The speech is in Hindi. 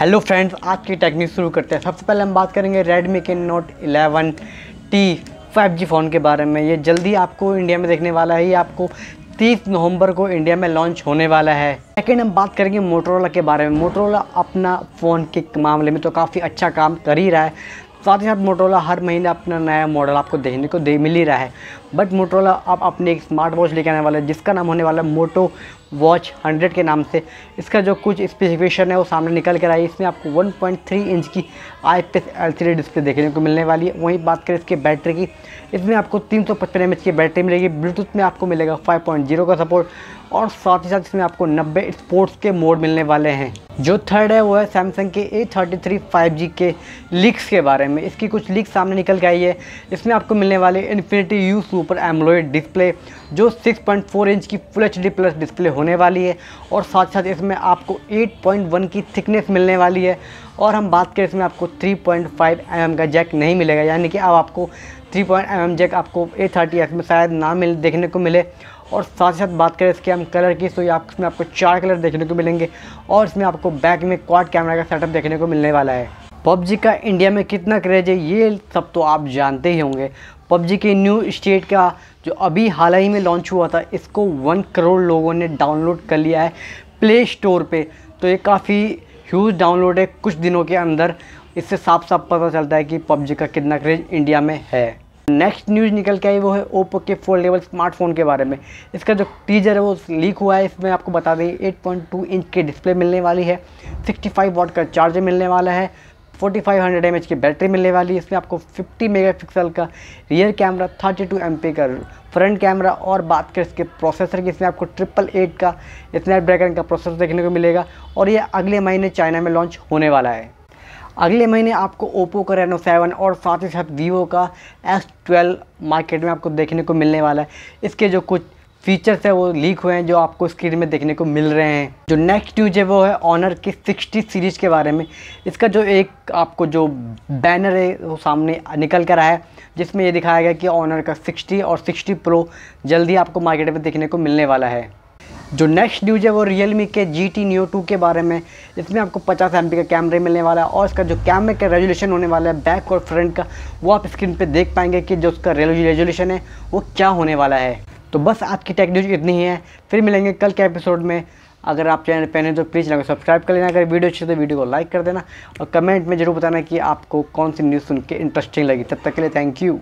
हेलो फ्रेंड्स आज की टेक्निक शुरू करते हैं सबसे पहले हम बात करेंगे रेडमी के नोट 11 टी 5G फ़ोन के बारे में ये जल्दी आपको इंडिया में देखने वाला है ये आपको 30 नवंबर को इंडिया में लॉन्च होने वाला है सेकेंड हम बात करेंगे मोटरोला के बारे में मोटरोला अपना फ़ोन के मामले में तो काफ़ी अच्छा काम कर ही रहा है साथ ही साथ मोटरोला हर महीने अपना नया मॉडल आपको देखने को दे मिल ही रहा है बट मोटरोला अब अपने एक स्मार्ट वॉच लेके आने वाला है जिसका नाम होने वाला है मोटो वॉच 100 के नाम से इसका जो कुछ स्पेसिफिकेशन है वो सामने निकल कर आई इसमें आपको 1.3 इंच की आई पी एलसीडी डिस्प्ले देखने को मिलने वाली है वहीं बात करें इसके बैटरी की इसमें आपको तीन सौ की बैटरी मिलेगी ब्लूटूथ में आपको मिलेगा 5.0 का सपोर्ट और साथ ही साथ इसमें आपको 90 स्पोर्ट्स के मोड मिलने वाले हैं जो थर्ड है वो है सैमसंग के A thirty three five G के लीक्स के बारे में इसकी कुछ लीक सामने निकल के आई है इसमें आपको मिलने वाले infinity U super AMOLED display जो सिक्स इंच की फुल एच प्लस डिस्प्ले होने होने वाली है और साथ साथ इसमें आपको 8.1 की थिकनेस मिलने वाली है और हम बात करें इसमें आपको 3.5 पॉइंट mm का जैक नहीं मिलेगा यानी कि अब आपको 3.5 पॉइंट mm जैक आपको ए थर्टी में शायद ना मिल देखने को मिले और साथ ही साथ बात करें इसके हम कलर की तो आप इसमें आपको चार कलर देखने को मिलेंगे और इसमें आपको बैक में क्वाड कैमरा का सेटअप देखने को मिलने वाला है पबजी का इंडिया में कितना क्रेज है ये सब तो आप जानते ही होंगे पबजी के न्यू स्टेट का जो अभी हाल ही में लॉन्च हुआ था इसको वन करोड़ लोगों ने डाउनलोड कर लिया है प्ले स्टोर पर तो ये काफ़ी ह्यूज डाउनलोड है कुछ दिनों के अंदर इससे साफ साफ पता चलता है कि पबजी का कितना क्रेज इंडिया में है नेक्स्ट न्यूज़ निकल के आई वो है ओप्पो के फोल्डेबल स्मार्टफोन के बारे में इसका जो टीजर है वो लीक हुआ है इसमें आपको बता दें 8.2 इंच की डिस्प्ले मिलने वाली है 65 वाट का चार्जर मिलने वाला है forty five hundred M H की बैटरी मिलने वाली है इसमें आपको फिफ्टी मेगा पिक्सल का rear camera thirty two M P का फ्रंट कैमरा और बात करें इसके प्रोसेसर की इसमें आपको ट्रिपल एट का स्नैपड्रैगन का प्रोसेसर देखने को मिलेगा और ये अगले महीने चाइना में लॉन्च होने वाला है अगले महीने आपको ओप्पो का रेनो सेवन और साथ ही साथ वीवो का एस ट्वेल्व मार्केट में आपको देखने को मिलने वाला है इसके जो कुछ फीचर्स है वो लीक हुए हैं जो आपको स्क्रीन में देखने को मिल रहे हैं जो नेक्स्ट न्यूज है वो है ऑनर की सिक्सटी सीरीज के बारे में इसका जो एक आपको जो बैनर है वो सामने निकल कर आया है जिसमें ये दिखाया गया कि ऑनर का 60 और 60 प्रो जल्दी आपको मार्केट में देखने को मिलने वाला है जो नेक्स्ट न्यूज है वो रियलमी के जी टी न्यू टू के बारे में इसमें आपको 50 एम का कैमरे मिलने वाला है और इसका जो कैमरे का रेजोल्यूशन होने वाला है बैक और फ्रंट का वो आप स्क्रीन पे देख पाएंगे कि जो उसका रेजोल्यूशन है वो क्या होने वाला है तो बस आज की टेक न्यूज इतनी ही है फिर मिलेंगे कल के एपिसोड में अगर आप चैनल पहने तो प्लीज़ चैनल को सब्सक्राइब कर लेना अगर वीडियो अच्छी तो वीडियो को लाइक कर देना और कमेंट में ज़रूर बताना कि आपको कौन सी न्यूज़ सुन के इंटरेस्टिंग लगी तब तक के लिए थैंक यू